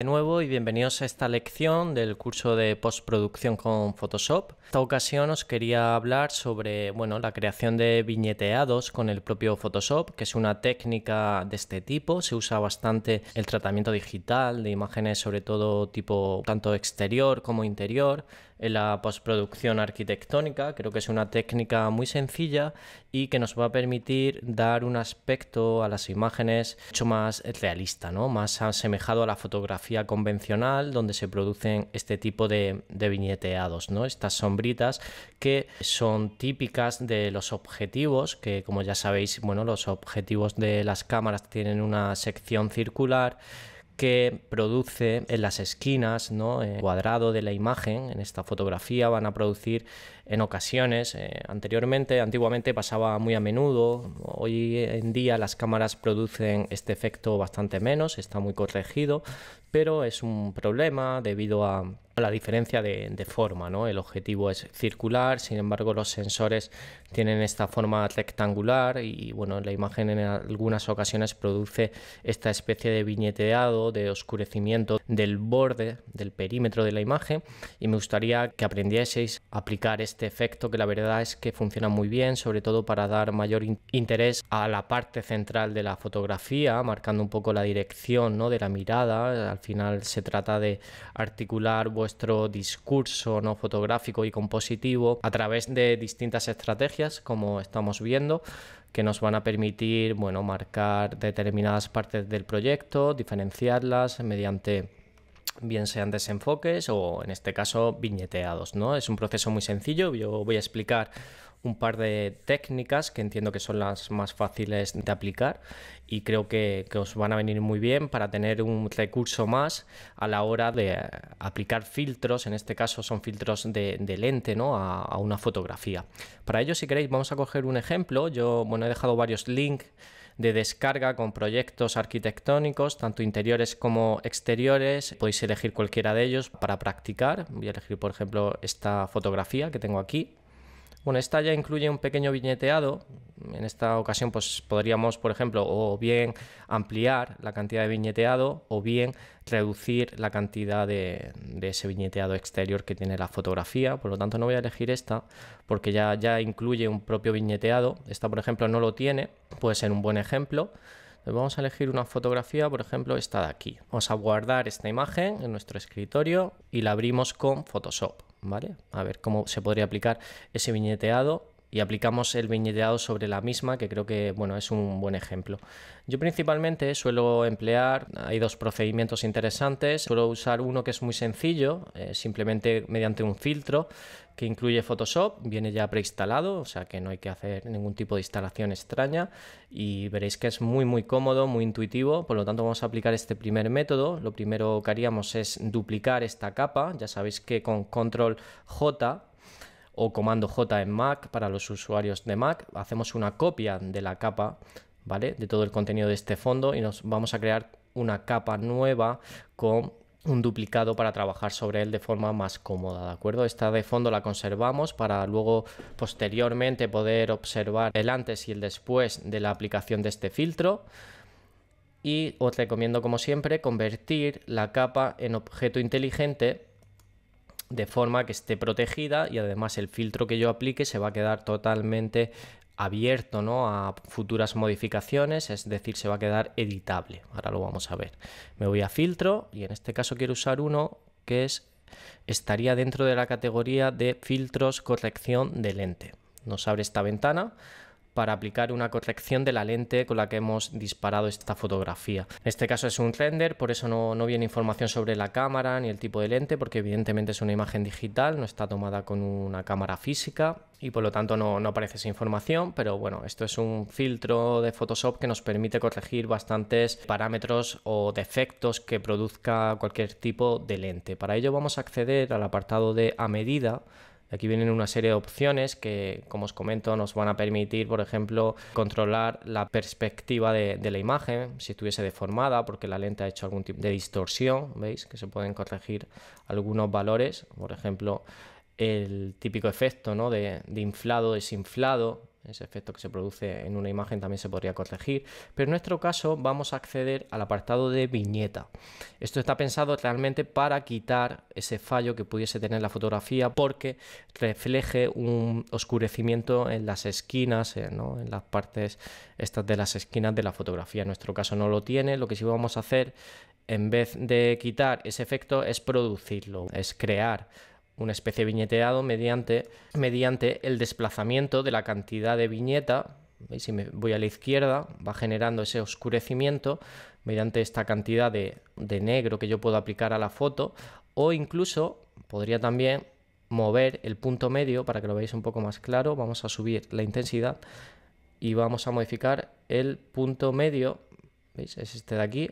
De nuevo y bienvenidos a esta lección del curso de postproducción con Photoshop. En esta ocasión os quería hablar sobre bueno, la creación de viñeteados con el propio Photoshop, que es una técnica de este tipo. Se usa bastante el tratamiento digital de imágenes, sobre todo tipo tanto exterior como interior en la postproducción arquitectónica. Creo que es una técnica muy sencilla y que nos va a permitir dar un aspecto a las imágenes mucho más realista, ¿no? más asemejado a la fotografía convencional donde se producen este tipo de, de viñeteados, ¿no? estas sombritas que son típicas de los objetivos, que como ya sabéis, bueno, los objetivos de las cámaras tienen una sección circular que produce en las esquinas, ¿no? Eh, el cuadrado de la imagen, en esta fotografía van a producir en ocasiones, eh, anteriormente, antiguamente pasaba muy a menudo, hoy en día las cámaras producen este efecto bastante menos, está muy corregido, pero es un problema debido a la diferencia de, forma, ¿no? El objetivo es circular, sin embargo los sensores tienen esta forma rectangular y bueno, la imagen en algunas ocasiones produce esta especie de viñeteado, de oscurecimiento del borde, del perímetro de la imagen y me gustaría que aprendieseis a aplicar este efecto que la verdad es que funciona muy bien, sobre todo para dar mayor interés a la parte central de la fotografía, marcando un poco la dirección, ¿no? De la mirada, al final se trata de articular vuestro discurso no fotográfico y compositivo a través de distintas estrategias, como estamos viendo, que nos van a permitir, bueno, marcar determinadas partes del proyecto, diferenciarlas mediante bien sean desenfoques o en este caso viñeteados, ¿no? Es un proceso muy sencillo, yo voy a explicar un par de técnicas que entiendo que son las más fáciles de aplicar y creo que, os van a venir muy bien para tener un recurso más a la hora de eh, aplicar filtros, en este caso son filtros de, lente ¿no? A, una fotografía. Para ello, si queréis, vamos a coger un ejemplo. Yo bueno, he dejado varios links de descarga con proyectos arquitectónicos, tanto interiores como exteriores. Podéis elegir cualquiera de ellos para practicar. Voy a elegir, por ejemplo, esta fotografía que tengo aquí. Bueno, esta ya incluye un pequeño viñeteado. En esta ocasión, pues podríamos, por ejemplo, o bien ampliar la cantidad de viñeteado o bien reducir la cantidad de, ese viñeteado exterior que tiene la fotografía. Por lo tanto, no voy a elegir esta porque ya, ya incluye un propio viñeteado. Esta, por ejemplo, no lo tiene. Puede ser un buen ejemplo vamos a elegir una fotografía, por ejemplo, esta de aquí. Vamos a guardar esta imagen en nuestro escritorio y la abrimos con Photoshop. ¿vale? A ver cómo se podría aplicar ese viñeteado y aplicamos el viñeteado sobre la misma, que creo que bueno, es un buen ejemplo. Yo principalmente suelo emplear, hay dos procedimientos interesantes, suelo usar uno que es muy sencillo, eh, simplemente mediante un filtro, que incluye Photoshop, viene ya preinstalado, o sea que no hay que hacer ningún tipo de instalación extraña y veréis que es muy muy cómodo, muy intuitivo, por lo tanto vamos a aplicar este primer método, lo primero que haríamos es duplicar esta capa, ya sabéis que con control J o comando J en Mac para los usuarios de Mac, hacemos una copia de la capa, ¿vale? De todo el contenido de este fondo y nos vamos a crear una capa nueva con un duplicado para trabajar sobre él de forma más cómoda, ¿de acuerdo? Esta de fondo la conservamos para luego posteriormente poder observar el antes y el después de la aplicación de este filtro. Y os recomiendo como siempre convertir la capa en objeto inteligente de forma que esté protegida y además el filtro que yo aplique se va a quedar totalmente abierto ¿no? a futuras modificaciones, es decir, se va a quedar editable. Ahora lo vamos a ver. Me voy a filtro y en este caso quiero usar uno que es estaría dentro de la categoría de filtros corrección de lente. Nos abre esta ventana para aplicar una corrección de la lente con la que hemos disparado esta fotografía. En este caso es un render, por eso no, no viene información sobre la cámara ni el tipo de lente, porque evidentemente es una imagen digital, no está tomada con una cámara física y por lo tanto no, no, aparece esa información, pero bueno, esto es un filtro de Photoshop que nos permite corregir bastantes parámetros o defectos que produzca cualquier tipo de lente. Para ello vamos a acceder al apartado de a medida Aquí vienen una serie de opciones que, como os comento, nos van a permitir, por ejemplo, controlar la perspectiva de, la imagen, si estuviese deformada, porque la lente ha hecho algún tipo de distorsión, ¿veis? Que se pueden corregir algunos valores, por ejemplo, el típico efecto ¿no? de inflado, desinflado, ese efecto que se produce en una imagen también se podría corregir, pero en nuestro caso vamos a acceder al apartado de viñeta. Esto está pensado realmente para quitar ese fallo que pudiese tener la fotografía porque refleje un oscurecimiento en las esquinas, eh, en las partes estas de las esquinas de la fotografía. En nuestro caso no lo tiene, lo que sí vamos a hacer en vez de quitar ese efecto es producirlo, es crear una especie de viñeteado mediante, mediante el desplazamiento de la cantidad de viñeta. Si me voy a la izquierda, va generando ese oscurecimiento mediante esta cantidad de, de negro que yo puedo aplicar a la foto. O incluso podría también mover el punto medio para que lo veáis un poco más claro. Vamos a subir la intensidad y vamos a modificar el punto medio. ¿Veis? Es este de aquí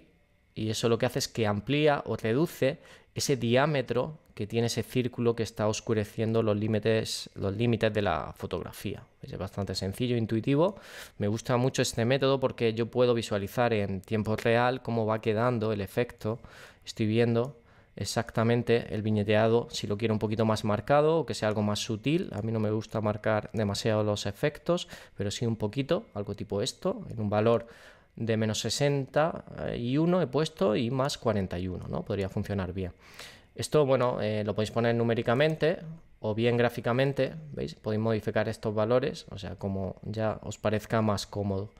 y eso lo que hace es que amplía o reduce ese diámetro que tiene ese círculo que está oscureciendo los límites, los límites de la fotografía. Es bastante sencillo, intuitivo. Me gusta mucho este método porque yo puedo visualizar en tiempo real cómo va quedando el efecto. Estoy viendo exactamente el viñeteado, si lo quiero un poquito más marcado o que sea algo más sutil. A mí no me gusta marcar demasiado los efectos, pero sí un poquito, algo tipo esto, en un valor de menos 61 eh, he puesto y más 41, ¿no? Podría funcionar bien. Esto, bueno, eh, lo podéis poner numéricamente o bien gráficamente, ¿veis? Podéis modificar estos valores, o sea, como ya os parezca más cómodo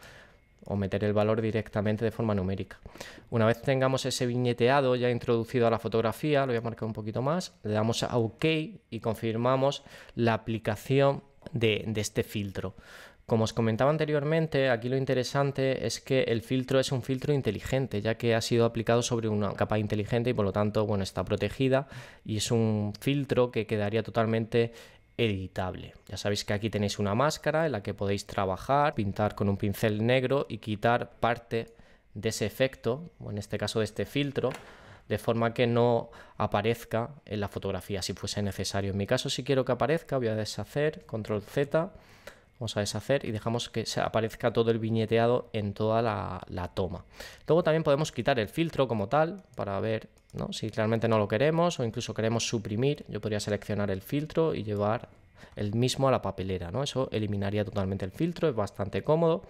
o meter el valor directamente de forma numérica. Una vez tengamos ese viñeteado ya introducido a la fotografía, lo voy a marcar un poquito más, le damos a OK y confirmamos la aplicación de este filtro. Como os comentaba anteriormente, aquí lo interesante es que el filtro es un filtro inteligente, ya que ha sido aplicado sobre una capa inteligente y por lo tanto, bueno, está protegida y es un filtro que quedaría totalmente editable. Ya sabéis que aquí tenéis una máscara en la que podéis trabajar, pintar con un pincel negro y quitar parte de ese efecto, o en este caso de este filtro, de forma que no aparezca en la fotografía si fuese necesario. En mi caso, si quiero que aparezca, voy a deshacer, control Z, Vamos a deshacer y dejamos que se aparezca todo el viñeteado en toda la, toma. Luego también podemos quitar el filtro como tal para ver si realmente no lo queremos o incluso queremos suprimir. Yo podría seleccionar el filtro y llevar el mismo a la papelera. ¿no? Eso eliminaría totalmente el filtro, es bastante cómodo.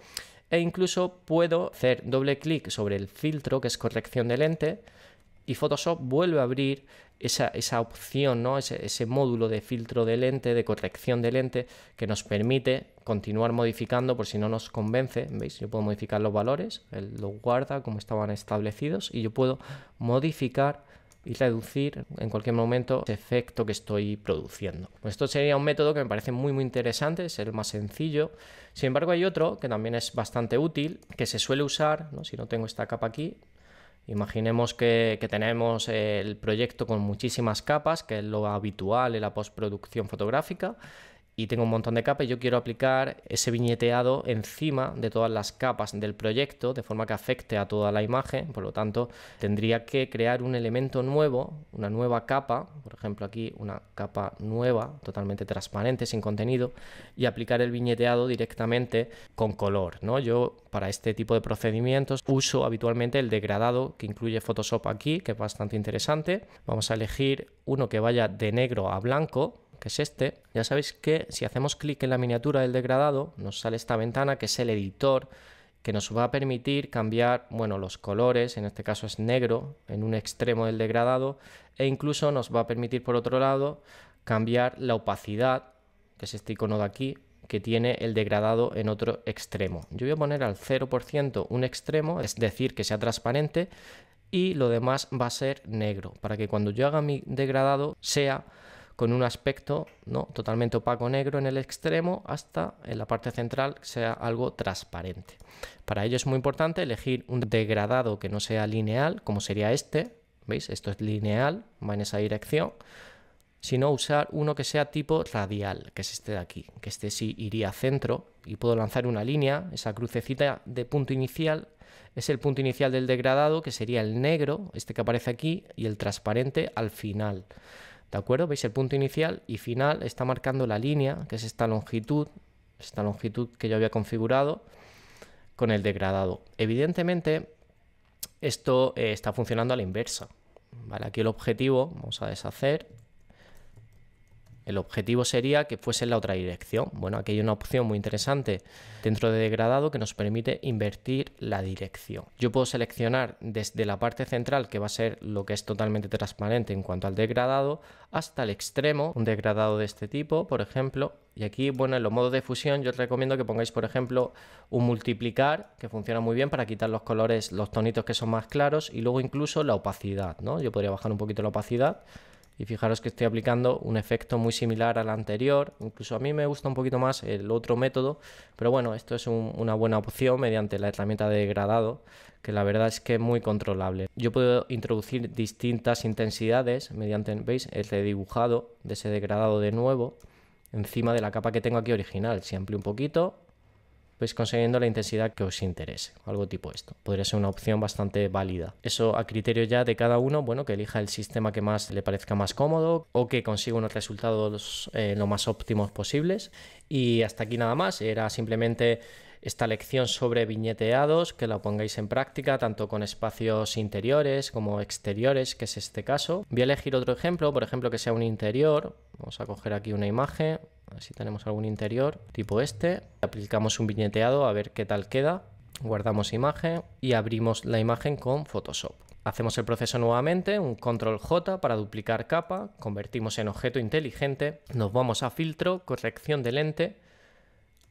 E incluso puedo hacer doble clic sobre el filtro, que es corrección de lente, y Photoshop vuelve a abrir esa, opción, ¿no? Ese, ese, módulo de filtro de lente, de corrección de lente, que nos permite continuar modificando por si no nos convence. ¿Veis? Yo puedo modificar los valores, él los guarda como estaban establecidos y yo puedo modificar y reducir en cualquier momento el efecto que estoy produciendo. Pues esto sería un método que me parece muy muy interesante, es el más sencillo. Sin embargo hay otro que también es bastante útil, que se suele usar, ¿no? si no tengo esta capa aquí, Imaginemos que, tenemos el proyecto con muchísimas capas, que es lo habitual en la postproducción fotográfica, y tengo un montón de capas, yo quiero aplicar ese viñeteado encima de todas las capas del proyecto, de forma que afecte a toda la imagen, por lo tanto tendría que crear un elemento nuevo, una nueva capa, por ejemplo aquí una capa nueva, totalmente transparente, sin contenido, y aplicar el viñeteado directamente con color. ¿no? Yo para este tipo de procedimientos uso habitualmente el degradado que incluye Photoshop aquí, que es bastante interesante. Vamos a elegir uno que vaya de negro a blanco, que es este, ya sabéis que si hacemos clic en la miniatura del degradado, nos sale esta ventana que es el editor que nos va a permitir cambiar, bueno, los colores, en este caso es negro en un extremo del degradado e incluso nos va a permitir por otro lado cambiar la opacidad, que es este icono de aquí, que tiene el degradado en otro extremo. Yo voy a poner al 0% un extremo, es decir, que sea transparente y lo demás va a ser negro, para que cuando yo haga mi degradado sea con un aspecto ¿no? totalmente opaco negro en el extremo hasta en la parte central sea algo transparente. Para ello es muy importante elegir un degradado que no sea lineal, como sería este. ¿Veis? Esto es lineal, va en esa dirección sino usar uno que sea tipo radial, que es este de aquí, que este sí iría a centro y puedo lanzar una línea, esa crucecita de punto inicial es el punto inicial del degradado, que sería el negro, este que aparece aquí, y el transparente al final. ¿De acuerdo? Veis el punto inicial y final está marcando la línea, que es esta longitud, esta longitud que yo había configurado con el degradado. Evidentemente, esto eh, está funcionando a la inversa. ¿vale? Aquí el objetivo, vamos a deshacer, el objetivo sería que fuese en la otra dirección. Bueno, aquí hay una opción muy interesante dentro de degradado que nos permite invertir la dirección. Yo puedo seleccionar desde la parte central, que va a ser lo que es totalmente transparente en cuanto al degradado, hasta el extremo, un degradado de este tipo, por ejemplo. Y aquí, bueno, en los modos de fusión yo os recomiendo que pongáis, por ejemplo, un multiplicar, que funciona muy bien para quitar los colores, los tonitos que son más claros, y luego incluso la opacidad, ¿no? Yo podría bajar un poquito la opacidad y fijaros que estoy aplicando un efecto muy similar al anterior. Incluso a mí me gusta un poquito más el otro método. Pero bueno, esto es una buena opción mediante la herramienta de degradado, que la verdad es que es muy controlable. Yo puedo introducir distintas intensidades mediante, ¿veis? El dibujado de ese degradado de nuevo encima de la capa que tengo aquí original. Si amplio un poquito, pues consiguiendo la intensidad que os interese, algo tipo esto. Podría ser una opción bastante válida. Eso a criterio ya de cada uno, bueno, que elija el sistema que más le parezca más cómodo o que consiga unos resultados eh, lo más óptimos posibles. Y hasta aquí nada más, era simplemente esta lección sobre viñeteados, que la pongáis en práctica tanto con espacios interiores como exteriores, que es este caso. Voy a elegir otro ejemplo, por ejemplo que sea un interior. Vamos a coger aquí una imagen, si tenemos algún interior tipo este. Aplicamos un viñeteado a ver qué tal queda. Guardamos imagen y abrimos la imagen con Photoshop. Hacemos el proceso nuevamente, un control J para duplicar capa, convertimos en objeto inteligente, nos vamos a filtro, corrección de lente,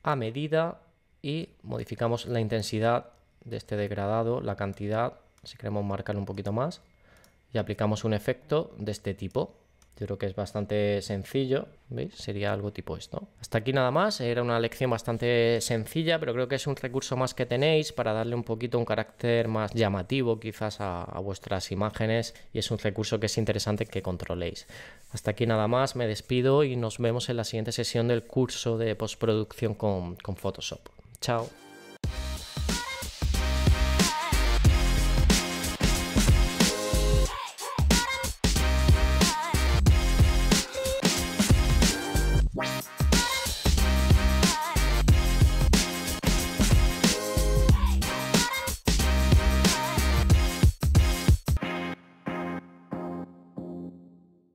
a medida y modificamos la intensidad de este degradado, la cantidad, si queremos marcar un poquito más, y aplicamos un efecto de este tipo. Yo creo que es bastante sencillo, ¿veis? Sería algo tipo esto. Hasta aquí nada más, era una lección bastante sencilla, pero creo que es un recurso más que tenéis para darle un poquito un carácter más llamativo quizás a, vuestras imágenes y es un recurso que es interesante que controléis. Hasta aquí nada más, me despido y nos vemos en la siguiente sesión del curso de postproducción con, con Photoshop. Chao.